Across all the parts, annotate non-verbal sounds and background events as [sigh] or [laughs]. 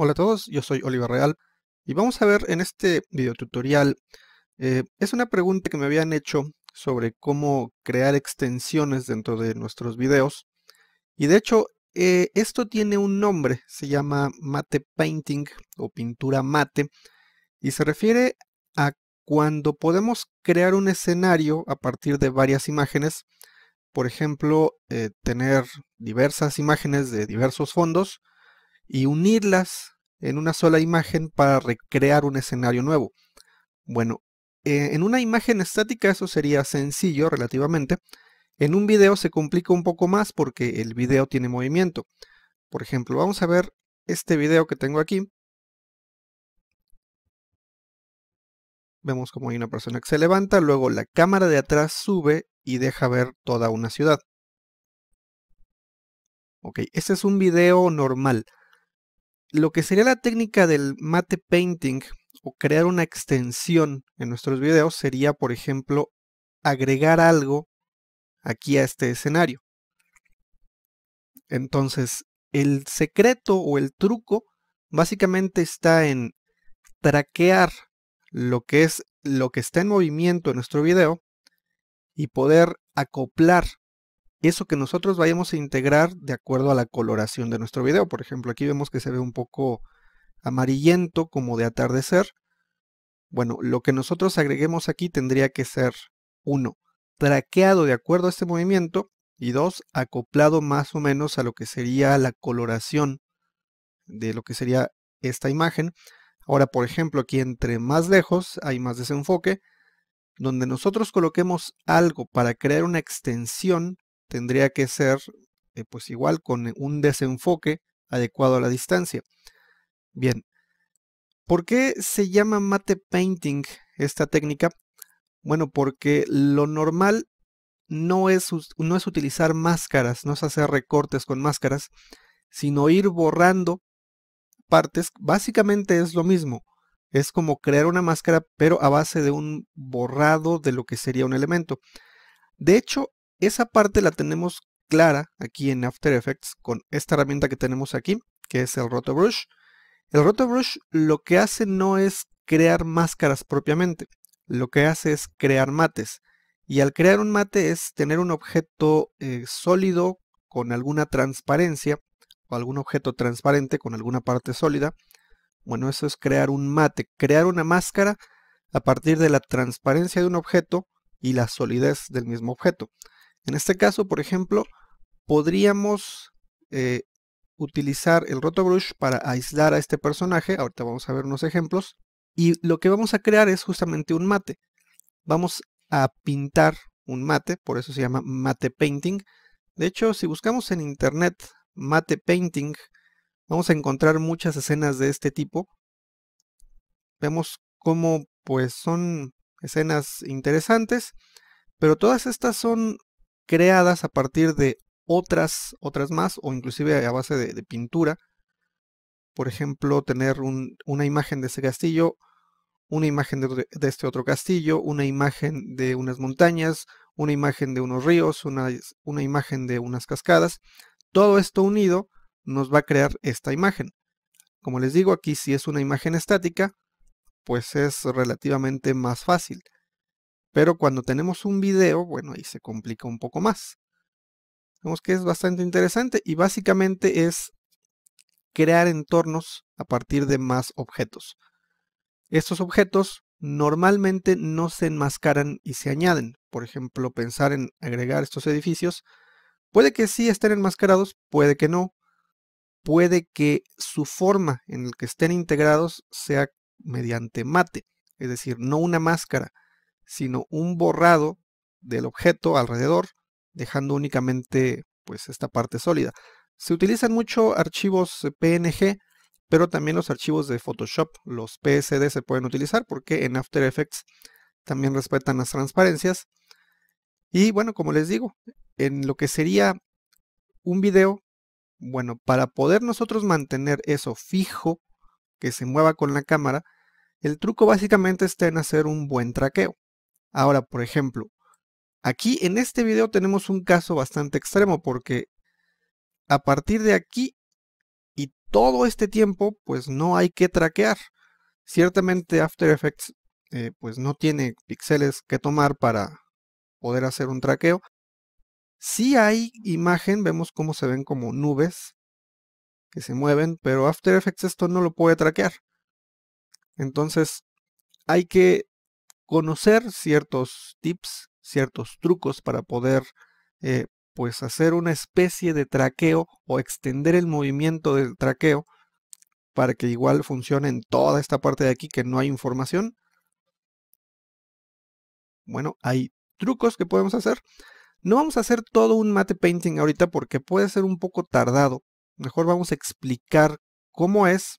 Hola a todos, yo soy Oliver Real y vamos a ver en este video tutorial eh, es una pregunta que me habían hecho sobre cómo crear extensiones dentro de nuestros videos y de hecho eh, esto tiene un nombre, se llama mate painting o pintura mate y se refiere a cuando podemos crear un escenario a partir de varias imágenes, por ejemplo, eh, tener diversas imágenes de diversos fondos y unirlas en una sola imagen para recrear un escenario nuevo. Bueno, eh, en una imagen estática eso sería sencillo relativamente. En un video se complica un poco más porque el video tiene movimiento. Por ejemplo, vamos a ver este video que tengo aquí. Vemos como hay una persona que se levanta, luego la cámara de atrás sube y deja ver toda una ciudad. Ok, este es un video normal lo que sería la técnica del mate painting o crear una extensión en nuestros videos sería, por ejemplo, agregar algo aquí a este escenario. Entonces, el secreto o el truco básicamente está en traquear lo que es lo que está en movimiento en nuestro video y poder acoplar eso que nosotros vayamos a integrar de acuerdo a la coloración de nuestro video. Por ejemplo, aquí vemos que se ve un poco amarillento como de atardecer. Bueno, lo que nosotros agreguemos aquí tendría que ser uno, Traqueado de acuerdo a este movimiento y dos, Acoplado más o menos a lo que sería la coloración de lo que sería esta imagen. Ahora, por ejemplo, aquí entre más lejos hay más desenfoque. Donde nosotros coloquemos algo para crear una extensión, tendría que ser eh, pues igual con eh, un desenfoque adecuado a la distancia. Bien, ¿por qué se llama mate painting esta técnica? Bueno, porque lo normal no es, no es utilizar máscaras, no es hacer recortes con máscaras, sino ir borrando partes. Básicamente es lo mismo. Es como crear una máscara, pero a base de un borrado de lo que sería un elemento. De hecho, esa parte la tenemos clara aquí en After Effects con esta herramienta que tenemos aquí, que es el Roto Brush. El Roto Brush lo que hace no es crear máscaras propiamente, lo que hace es crear mates. Y al crear un mate es tener un objeto eh, sólido con alguna transparencia o algún objeto transparente con alguna parte sólida. Bueno, eso es crear un mate, crear una máscara a partir de la transparencia de un objeto y la solidez del mismo objeto. En este caso, por ejemplo, podríamos eh, utilizar el rotobrush para aislar a este personaje. Ahorita vamos a ver unos ejemplos. Y lo que vamos a crear es justamente un mate. Vamos a pintar un mate, por eso se llama mate painting. De hecho, si buscamos en internet mate painting, vamos a encontrar muchas escenas de este tipo. Vemos cómo pues son escenas interesantes, pero todas estas son creadas a partir de otras, otras más, o inclusive a base de, pintura. Por ejemplo, tener una imagen de ese castillo, una imagen de, este otro castillo, una imagen de unas montañas, una imagen de unos ríos, una imagen de unas cascadas. Todo esto unido nos va a crear esta imagen. Como les digo, aquí si es una imagen estática, pues es relativamente más fácil. Pero cuando tenemos un video, bueno, ahí se complica un poco más. Vemos que es bastante interesante y básicamente es crear entornos a partir de más objetos. Estos objetos normalmente no se enmascaran y se añaden. Por ejemplo, pensar en agregar estos edificios. Puede que sí estén enmascarados, puede que no. Puede que su forma en la que estén integrados sea mediante mate, es decir, no una máscara, sino un borrado del objeto alrededor, dejando únicamente pues esta parte sólida. Se utilizan mucho archivos eh, PNG, pero también los archivos de Photoshop, los PSD se pueden utilizar porque en After Effects también respetan las transparencias. Y bueno, como les digo, en lo que sería un video, bueno, para poder nosotros mantener eso fijo, que se mueva con la cámara, el truco básicamente está en hacer un buen traqueo. Ahora, por ejemplo, aquí en este video tenemos un caso bastante extremo porque a partir de aquí y todo este tiempo, pues no hay que traquear. Ciertamente After Effects eh, pues no tiene píxeles que tomar para poder hacer un traqueo. Si hay imagen, vemos cómo se ven como nubes que se mueven, pero After Effects esto no lo puede traquear. Entonces hay que conocer ciertos tips, ciertos trucos para poder eh, pues hacer una especie de traqueo o extender el movimiento del traqueo para que igual funcione en toda esta parte de aquí que no hay información. Bueno, hay trucos que podemos hacer. No vamos a hacer todo un mate painting ahorita porque puede ser un poco tardado. Mejor vamos a explicar cómo es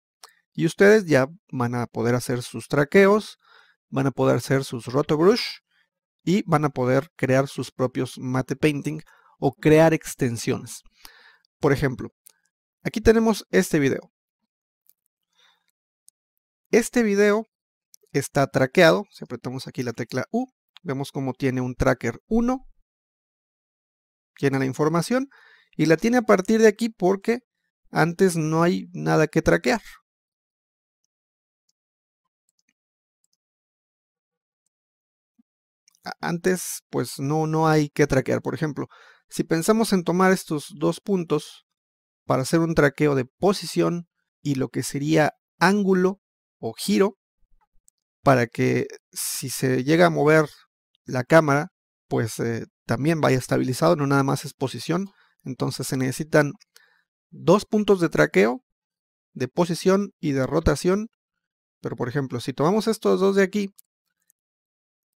y ustedes ya van a poder hacer sus traqueos, van a poder hacer sus rotobrush y van a poder crear sus propios matte painting o crear extensiones. Por ejemplo, aquí tenemos este video. Este video está traqueado, si apretamos aquí la tecla U, vemos como tiene un tracker 1, tiene la información y la tiene a partir de aquí porque antes no hay nada que traquear. Antes, pues no, no hay que traquear. Por ejemplo, si pensamos en tomar estos dos puntos para hacer un traqueo de posición y lo que sería ángulo o giro, para que si se llega a mover la cámara, pues eh, también vaya estabilizado, no nada más es posición. Entonces se necesitan dos puntos de traqueo, de posición y de rotación. Pero por ejemplo, si tomamos estos dos de aquí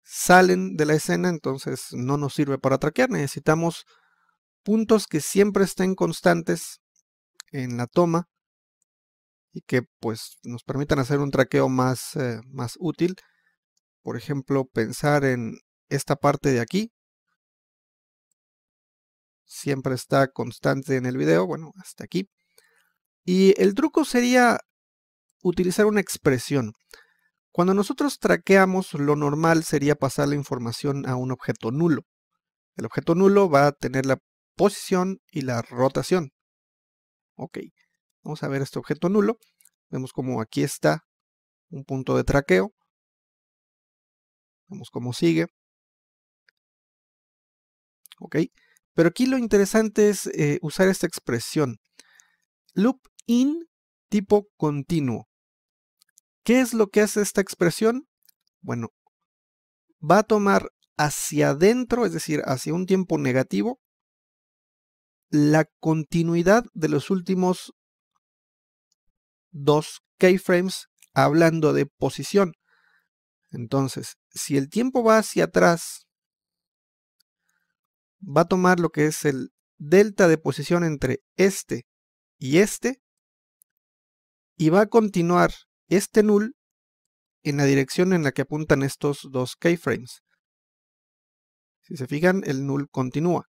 salen de la escena, entonces no nos sirve para traquear. Necesitamos puntos que siempre estén constantes en la toma y que pues nos permitan hacer un traqueo más, eh, más útil. Por ejemplo, pensar en esta parte de aquí. Siempre está constante en el video, bueno, hasta aquí. Y el truco sería utilizar una expresión. Cuando nosotros traqueamos, lo normal sería pasar la información a un objeto nulo. El objeto nulo va a tener la posición y la rotación. Ok, vamos a ver este objeto nulo. Vemos como aquí está un punto de traqueo. Vemos cómo sigue. Ok, pero aquí lo interesante es eh, usar esta expresión. Loop in tipo continuo. ¿Qué es lo que hace esta expresión? Bueno, va a tomar hacia adentro, es decir, hacia un tiempo negativo, la continuidad de los últimos dos keyframes hablando de posición. Entonces, si el tiempo va hacia atrás, va a tomar lo que es el delta de posición entre este y este, y va a continuar este null en la dirección en la que apuntan estos dos keyframes. Si se fijan, el null continúa.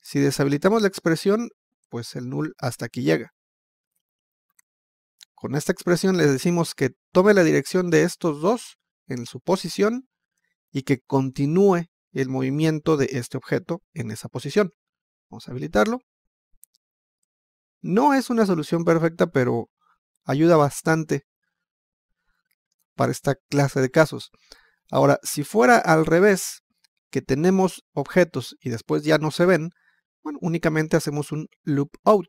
Si deshabilitamos la expresión, pues el null hasta aquí llega. Con esta expresión les decimos que tome la dirección de estos dos en su posición y que continúe el movimiento de este objeto en esa posición. Vamos a habilitarlo. No es una solución perfecta, pero ayuda bastante para esta clase de casos. Ahora, si fuera al revés, que tenemos objetos y después ya no se ven, bueno, únicamente hacemos un loop out,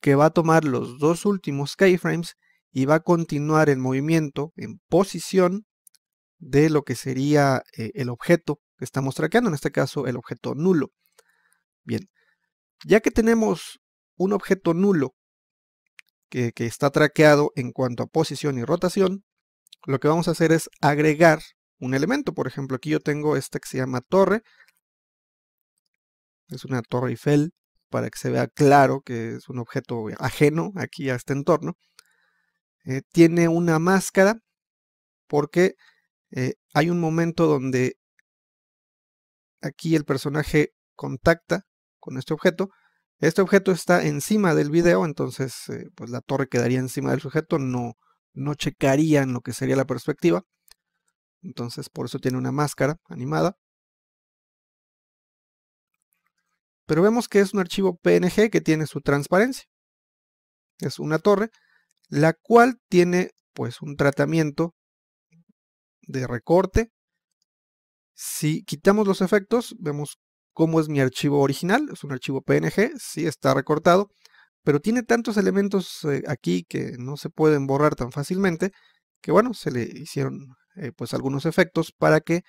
que va a tomar los dos últimos keyframes y va a continuar el movimiento en posición de lo que sería eh, el objeto que estamos traqueando, en este caso el objeto nulo. Bien, ya que tenemos un objeto nulo que está traqueado en cuanto a posición y rotación, lo que vamos a hacer es agregar un elemento. Por ejemplo, aquí yo tengo esta que se llama torre. Es una torre Eiffel para que se vea claro que es un objeto ajeno aquí a este entorno. Eh, tiene una máscara porque eh, hay un momento donde aquí el personaje contacta con este objeto. Este objeto está encima del video, entonces eh, pues la torre quedaría encima del sujeto, no, no checarían lo que sería la perspectiva. Entonces, por eso tiene una máscara animada. Pero vemos que es un archivo PNG que tiene su transparencia. Es una torre, la cual tiene pues un tratamiento de recorte. Si quitamos los efectos, vemos cómo es mi archivo original. Es un archivo PNG, sí está recortado pero tiene tantos elementos eh, aquí que no se pueden borrar tan fácilmente, que bueno, se le hicieron eh, pues algunos efectos para que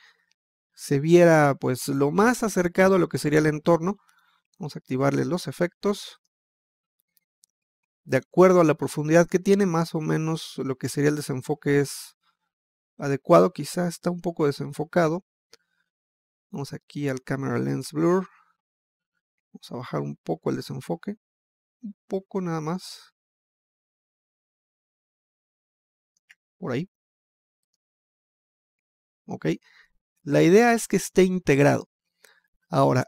se viera pues lo más acercado a lo que sería el entorno. Vamos a activarle los efectos. De acuerdo a la profundidad que tiene, más o menos lo que sería el desenfoque es adecuado. Quizá está un poco desenfocado. Vamos aquí al Camera Lens Blur. Vamos a bajar un poco el desenfoque un poco nada más. Por ahí. Ok. La idea es que esté integrado. Ahora,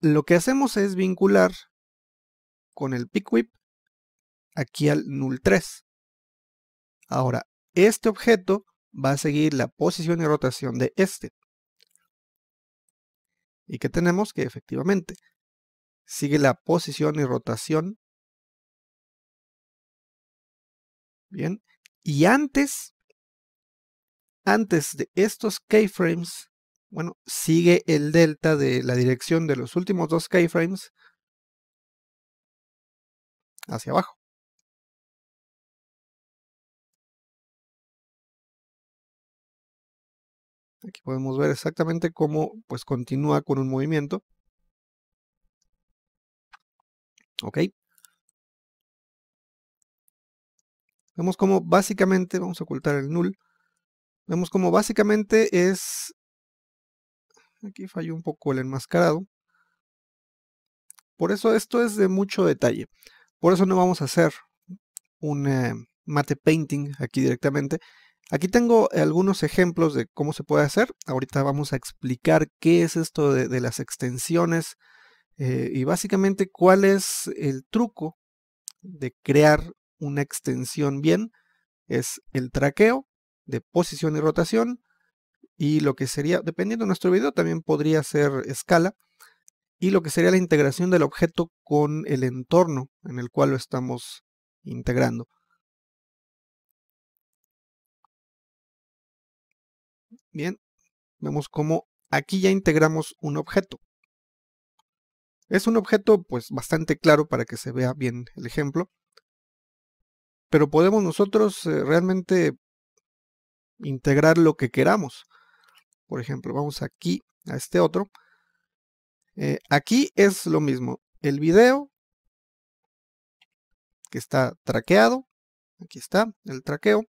lo que hacemos es vincular con el pick whip aquí al null 3. Ahora, este objeto va a seguir la posición y rotación de este. ¿Y que tenemos? Que efectivamente Sigue la posición y rotación. Bien. Y antes, antes de estos keyframes, bueno, sigue el delta de la dirección de los últimos dos keyframes hacia abajo. Aquí podemos ver exactamente cómo pues continúa con un movimiento. ¿Ok? Vemos como básicamente, vamos a ocultar el null, vemos cómo básicamente es, aquí falló un poco el enmascarado, por eso esto es de mucho detalle, por eso no vamos a hacer un eh, mate painting aquí directamente, aquí tengo algunos ejemplos de cómo se puede hacer, ahorita vamos a explicar qué es esto de las extensiones, eh, y básicamente, ¿cuál es el truco de crear una extensión bien? Es el traqueo de posición y rotación y lo que sería, dependiendo de nuestro video, también podría ser escala y lo que sería la integración del objeto con el entorno en el cual lo estamos integrando. Bien, vemos cómo aquí ya integramos un objeto. Es un objeto pues bastante claro para que se vea bien el ejemplo. Pero podemos nosotros eh, realmente integrar lo que queramos. Por ejemplo, vamos aquí a este otro. Eh, aquí es lo mismo. El video que está traqueado. Aquí está el traqueo.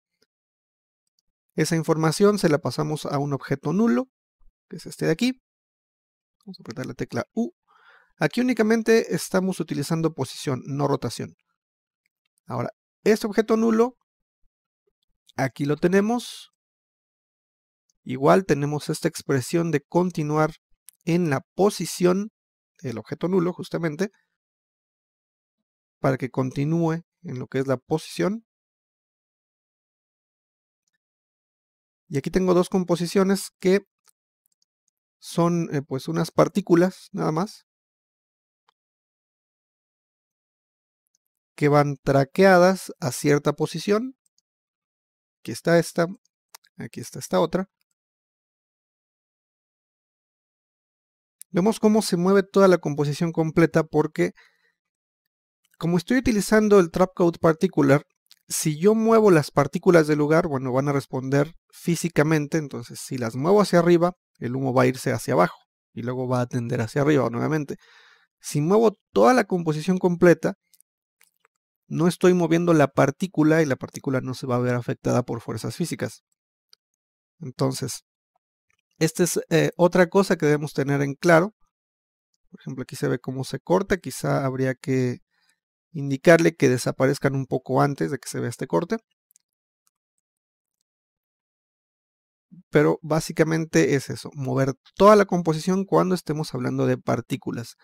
Esa información se la pasamos a un objeto nulo, que es este de aquí. Vamos a apretar la tecla U Aquí únicamente estamos utilizando posición, no rotación. Ahora, este objeto nulo, aquí lo tenemos. Igual tenemos esta expresión de continuar en la posición del objeto nulo, justamente, para que continúe en lo que es la posición. Y aquí tengo dos composiciones que son eh, pues unas partículas nada más que van traqueadas a cierta posición. Aquí está esta, aquí está esta otra. Vemos cómo se mueve toda la composición completa porque como estoy utilizando el trap particular, si yo muevo las partículas del lugar, bueno, van a responder físicamente, entonces si las muevo hacia arriba, el humo va a irse hacia abajo y luego va a tender hacia arriba nuevamente. Si muevo toda la composición completa, no estoy moviendo la partícula y la partícula no se va a ver afectada por fuerzas físicas. Entonces, esta es eh, otra cosa que debemos tener en claro. Por ejemplo, aquí se ve cómo se corta. Quizá habría que indicarle que desaparezcan un poco antes de que se vea este corte. Pero básicamente es eso, mover toda la composición cuando estemos hablando de partículas.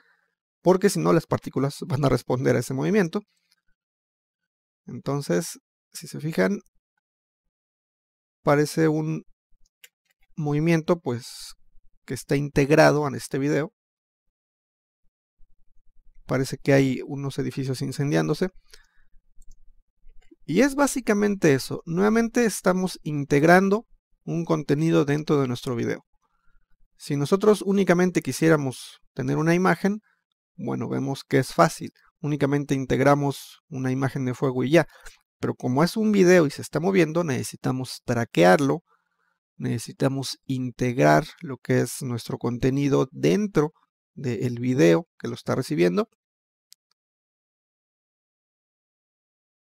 Porque si no, las partículas [laughs] van a responder a ese movimiento. Entonces, si se fijan, parece un movimiento pues que está integrado en este video. Parece que hay unos edificios incendiándose. Y es básicamente eso. Nuevamente estamos integrando un contenido dentro de nuestro video. Si nosotros únicamente quisiéramos tener una imagen, bueno, vemos que es fácil únicamente integramos una imagen de fuego y ya. Pero como es un video y se está moviendo, necesitamos traquearlo, necesitamos integrar lo que es nuestro contenido dentro del video que lo está recibiendo.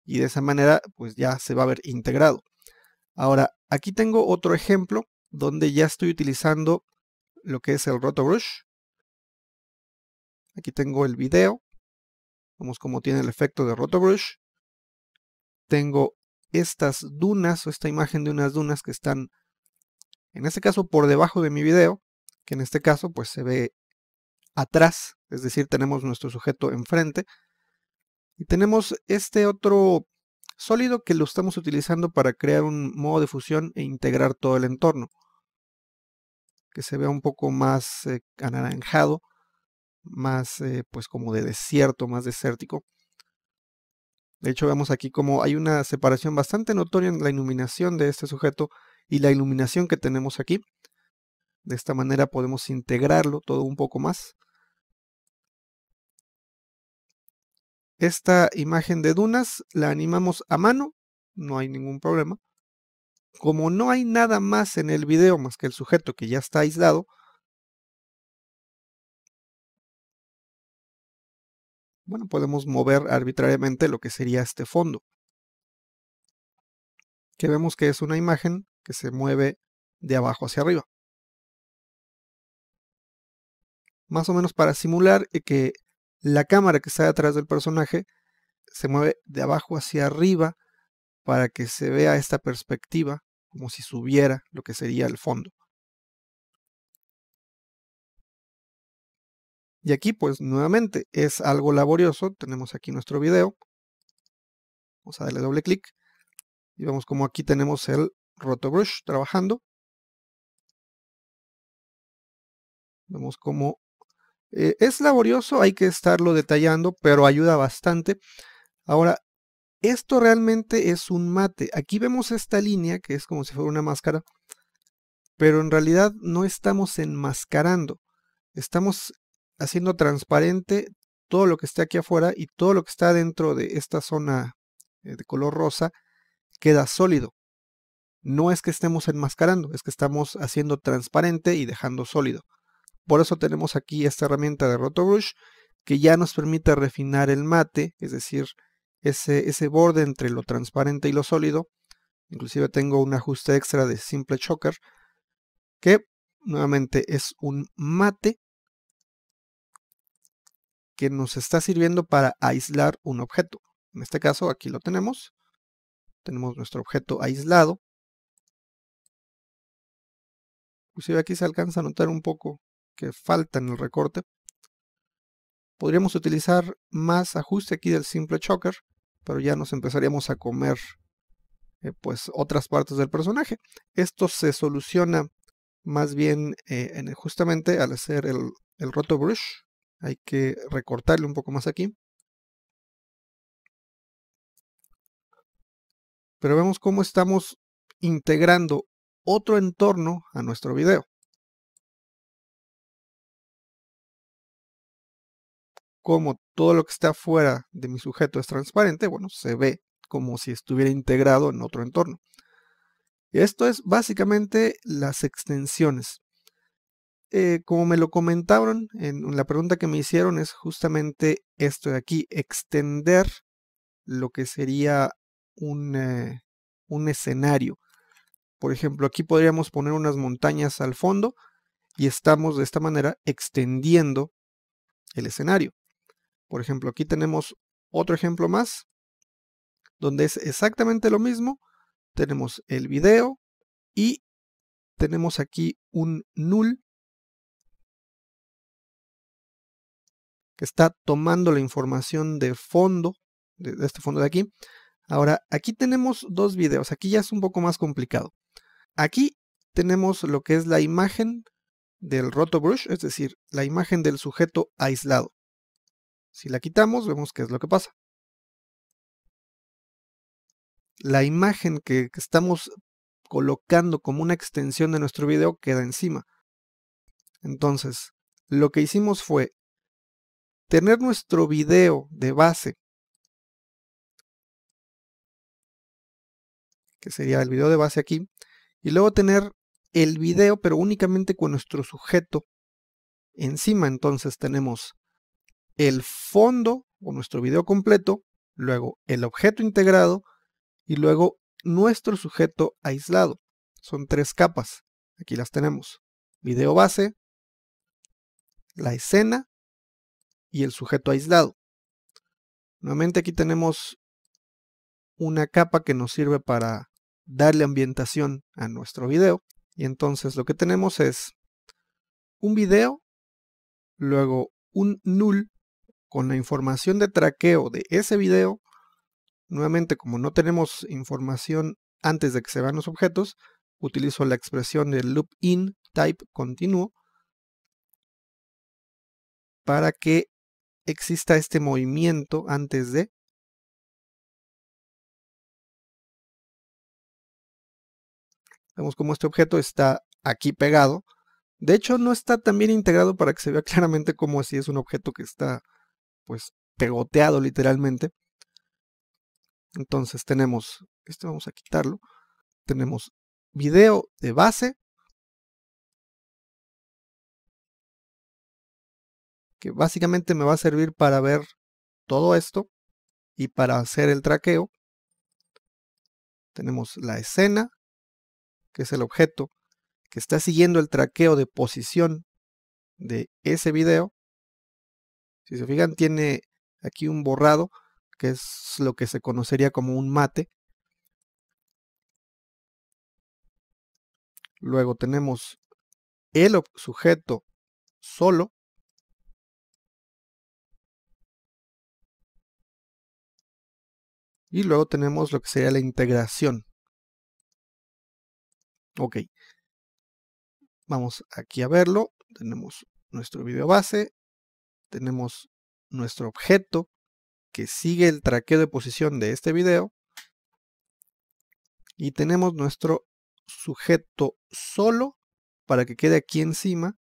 Y de esa manera, pues ya se va a ver integrado. Ahora, aquí tengo otro ejemplo donde ya estoy utilizando lo que es el Roto Aquí tengo el video Vemos cómo tiene el efecto de Rotobrush. Tengo estas dunas o esta imagen de unas dunas que están, en este caso, por debajo de mi video, que en este caso pues se ve atrás, es decir, tenemos nuestro sujeto enfrente. Y tenemos este otro sólido que lo estamos utilizando para crear un modo de fusión e integrar todo el entorno. Que se vea un poco más eh, anaranjado más eh, pues como de desierto, más desértico. De hecho vemos aquí como hay una separación bastante notoria en la iluminación de este sujeto y la iluminación que tenemos aquí. De esta manera podemos integrarlo todo un poco más. Esta imagen de dunas la animamos a mano, no hay ningún problema. Como no hay nada más en el video más que el sujeto que ya está aislado, bueno, podemos mover arbitrariamente lo que sería este fondo. Que vemos que es una imagen que se mueve de abajo hacia arriba. Más o menos para simular que la cámara que está detrás del personaje se mueve de abajo hacia arriba para que se vea esta perspectiva como si subiera lo que sería el fondo. Y aquí pues nuevamente es algo laborioso, tenemos aquí nuestro video, vamos a darle doble clic y vemos como aquí tenemos el rotobrush trabajando. Vemos como eh, es laborioso, hay que estarlo detallando, pero ayuda bastante. Ahora, esto realmente es un mate. Aquí vemos esta línea que es como si fuera una máscara, pero en realidad no estamos enmascarando. Estamos haciendo transparente todo lo que esté aquí afuera y todo lo que está dentro de esta zona eh, de color rosa queda sólido. No es que estemos enmascarando, es que estamos haciendo transparente y dejando sólido. Por eso tenemos aquí esta herramienta de Rotobrush que ya nos permite refinar el mate, es decir, ese, ese borde entre lo transparente y lo sólido. Inclusive tengo un ajuste extra de simple choker que nuevamente es un mate que nos está sirviendo para aislar un objeto. En este caso aquí lo tenemos. Tenemos nuestro objeto aislado. Inclusive aquí se alcanza a notar un poco que falta en el recorte. Podríamos utilizar más ajuste aquí del simple choker, pero ya nos empezaríamos a comer eh, pues otras partes del personaje. Esto se soluciona más bien eh, en, justamente al hacer el, el roto brush hay que recortarle un poco más aquí. Pero vemos cómo estamos integrando otro entorno a nuestro video. Como todo lo que está fuera de mi sujeto es transparente, bueno, se ve como si estuviera integrado en otro entorno. Esto es básicamente las extensiones. Eh, como me lo comentaron en la pregunta que me hicieron, es justamente esto de aquí, extender lo que sería un, eh, un escenario. Por ejemplo, aquí podríamos poner unas montañas al fondo y estamos de esta manera extendiendo el escenario. Por ejemplo, aquí tenemos otro ejemplo más, donde es exactamente lo mismo. Tenemos el video y tenemos aquí un null que está tomando la información de fondo, de, este fondo de aquí. Ahora, aquí tenemos dos videos, aquí ya es un poco más complicado. Aquí tenemos lo que es la imagen del rotobrush, es decir, la imagen del sujeto aislado. Si la quitamos, vemos qué es lo que pasa. La imagen que, que estamos colocando como una extensión de nuestro video queda encima. Entonces, lo que hicimos fue tener nuestro video de base, que sería el video de base aquí, y luego tener el video, pero únicamente con nuestro sujeto encima. Entonces tenemos el fondo o nuestro video completo, luego el objeto integrado y luego nuestro sujeto aislado. Son tres capas. Aquí las tenemos. Video base, la escena y el sujeto aislado. Nuevamente aquí tenemos una capa que nos sirve para darle ambientación a nuestro video. Y entonces lo que tenemos es un video, luego un null con la información de traqueo de ese video. Nuevamente, como no tenemos información antes de que se vean los objetos, utilizo la expresión de loop in type continuo para que exista este movimiento antes de Vemos como este objeto está aquí pegado. De hecho, no está tan bien integrado para que se vea [laughs] claramente como si es un objeto que está, pues, pegoteado literalmente. Entonces tenemos, este vamos a quitarlo. Tenemos video de base que básicamente me va a servir para ver todo esto y para hacer el traqueo. Tenemos la escena, que es el objeto que está siguiendo el traqueo de posición de ese video. Si se fijan, tiene aquí un borrado, que es lo que se conocería como un mate. Luego tenemos el sujeto solo, Y luego tenemos lo que sería la integración. Ok. Vamos aquí a verlo. Tenemos nuestro video base. Tenemos nuestro objeto que sigue el traqueo de posición de este video. Y tenemos nuestro sujeto solo para que quede aquí encima.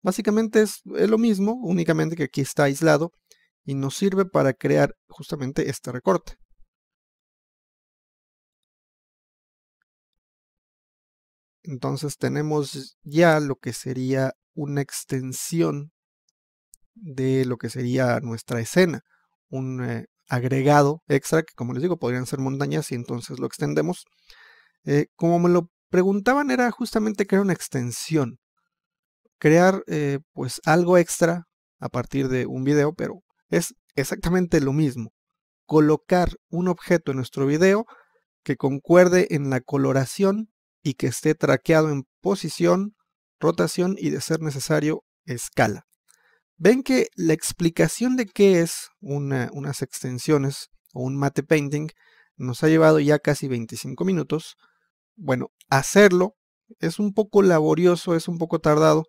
Básicamente es, lo mismo, únicamente que aquí está aislado y nos sirve para crear justamente este recorte. Entonces tenemos ya lo que sería una extensión de lo que sería nuestra escena, un eh, agregado extra que como les digo podrían ser montañas y entonces lo extendemos. Eh, como me lo preguntaban era justamente crear una extensión, crear eh, pues algo extra a partir de un video, pero es exactamente lo mismo. Colocar un objeto en nuestro video que concuerde en la coloración y que esté traqueado en posición, rotación y de ser necesario escala. Ven que la explicación de qué es una, unas extensiones o un mate painting nos ha llevado ya casi 25 minutos. Bueno, hacerlo es un poco laborioso, es un poco tardado,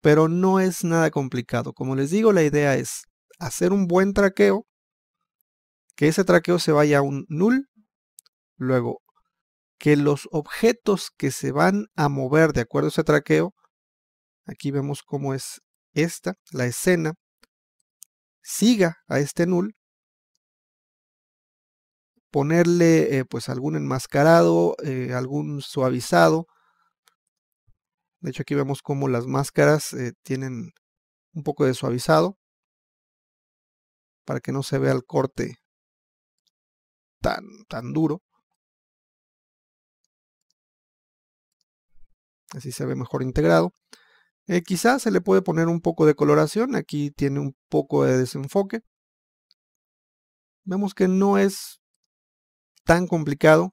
pero no es nada complicado. Como les digo, la idea es hacer un buen traqueo, que ese traqueo se vaya a un null, luego que los objetos que se van a mover de acuerdo a ese traqueo, aquí vemos cómo es esta, la escena, siga a este null, ponerle eh, pues algún enmascarado, eh, algún suavizado. De hecho aquí vemos cómo las máscaras eh, tienen un poco de suavizado para que no se vea el corte tan, tan duro. Así se ve mejor integrado. Eh, quizás se le puede poner un poco de coloración. Aquí tiene un poco de desenfoque. Vemos que no es tan complicado.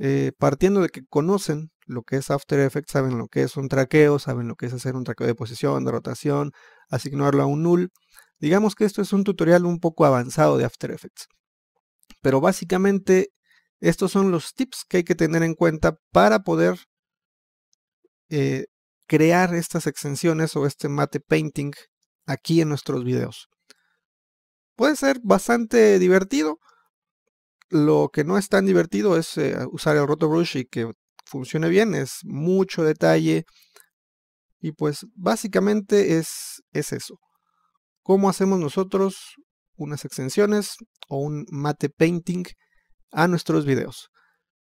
Eh, partiendo de que conocen lo que es After Effects, saben lo que es un traqueo, saben lo que es hacer un traqueo de posición, de rotación, asignarlo a un null. Digamos que esto es un tutorial un poco avanzado de After Effects. Pero básicamente estos son los tips que hay que tener en cuenta para poder eh, crear estas extensiones o este mate painting aquí en nuestros videos. Puede ser bastante divertido. Lo que no es tan divertido es eh, usar el Roto Brush y que funcione bien. Es mucho detalle. Y pues básicamente es eso cómo hacemos nosotros unas extensiones o un mate painting a nuestros videos.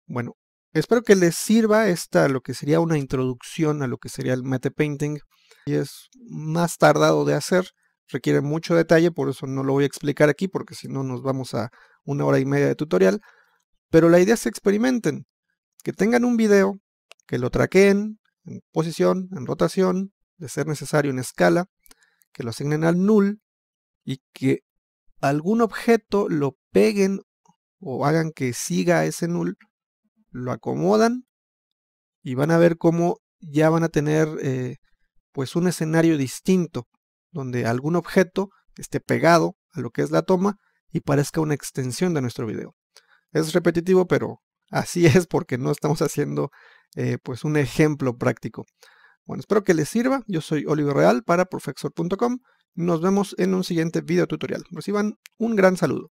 Bueno, espero que les sirva esta, lo que sería una introducción a lo que sería el mate painting. Y es más tardado de hacer, requiere mucho detalle, por eso no lo voy a explicar aquí, porque si no nos vamos a una hora y media de tutorial. Pero la idea es que experimenten, que tengan un video, que lo traqueen en posición, en rotación, de ser necesario en escala, que lo asignen al null y que algún objeto lo peguen o hagan que siga ese null, lo acomodan y van a ver cómo ya van a tener eh, pues un escenario distinto donde algún objeto esté pegado a lo que es la toma y parezca una extensión de nuestro video. Es repetitivo, pero así [laughs] es porque no estamos haciendo eh, pues un ejemplo práctico. Bueno, espero que les sirva. Yo soy Oliver Real para profexor.com. Nos vemos en un siguiente video tutorial. Reciban un gran saludo.